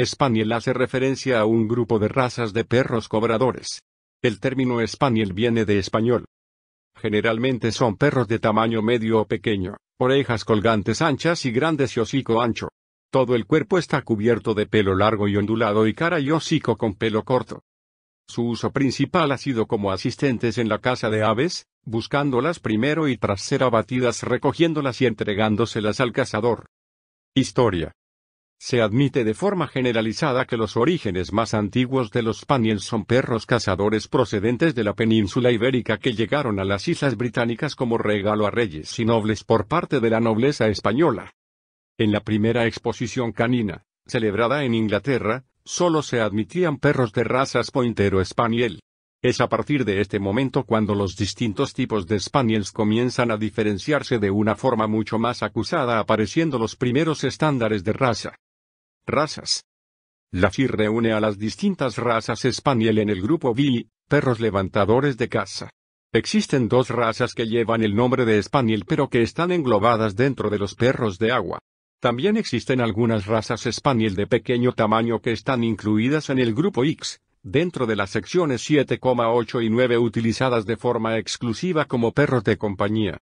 Spaniel hace referencia a un grupo de razas de perros cobradores. El término Spaniel viene de español. Generalmente son perros de tamaño medio o pequeño, orejas colgantes anchas y grandes y hocico ancho. Todo el cuerpo está cubierto de pelo largo y ondulado y cara y hocico con pelo corto. Su uso principal ha sido como asistentes en la caza de aves, buscándolas primero y tras ser abatidas recogiéndolas y entregándoselas al cazador. Historia. Se admite de forma generalizada que los orígenes más antiguos de los Spaniels son perros cazadores procedentes de la península ibérica que llegaron a las islas británicas como regalo a reyes y nobles por parte de la nobleza española. En la primera exposición canina, celebrada en Inglaterra, solo se admitían perros de razas Pointero spaniel. Es a partir de este momento cuando los distintos tipos de spaniels comienzan a diferenciarse de una forma mucho más acusada apareciendo los primeros estándares de raza. Razas. La FI reúne a las distintas razas Spaniel en el grupo B, perros levantadores de caza. Existen dos razas que llevan el nombre de Spaniel pero que están englobadas dentro de los perros de agua. También existen algunas razas Spaniel de pequeño tamaño que están incluidas en el grupo X, dentro de las secciones 7,8 y 9 utilizadas de forma exclusiva como perros de compañía.